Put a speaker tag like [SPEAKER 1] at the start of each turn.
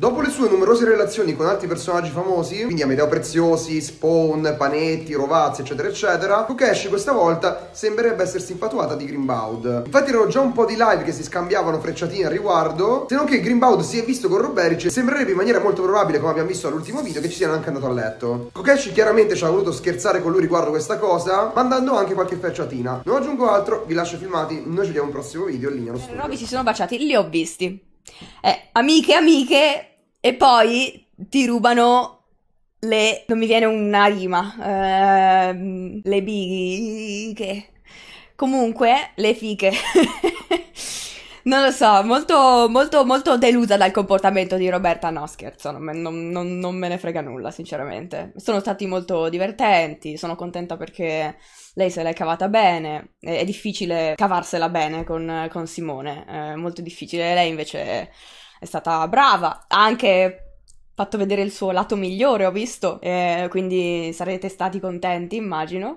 [SPEAKER 1] Dopo le sue numerose relazioni con altri personaggi famosi, quindi Amedeo Preziosi, Spawn, Panetti, Rovazzi, eccetera, eccetera, Kokeshi questa volta sembrerebbe essersi infatuata di Grimbaud. Infatti erano già un po' di live che si scambiavano frecciatine al riguardo, se non che Grimbaud si è visto con Roberic e sembrerebbe in maniera molto probabile, come abbiamo visto all'ultimo video, che ci siano anche andato a letto. Kokeshi chiaramente ci ha voluto scherzare con lui riguardo questa cosa, mandando anche qualche frecciatina. Non aggiungo altro, vi lascio i filmati, noi ci vediamo un prossimo video, in linea allo eh, studio. Roby si
[SPEAKER 2] sono baciati, li ho visti. Eh, amiche, amiche, e poi ti rubano le... non mi viene una rima, ehm, le bighe, comunque le fiche. Non lo so, molto, molto, molto delusa dal comportamento di Roberta. No, scherzo, non me, non, non, non me ne frega nulla, sinceramente. Sono stati molto divertenti, sono contenta perché lei se l'è cavata bene. È, è difficile cavarsela bene con, con Simone, è molto difficile. Lei invece è stata brava, ha anche fatto vedere il suo lato migliore, ho visto, eh, quindi sarete stati contenti, immagino.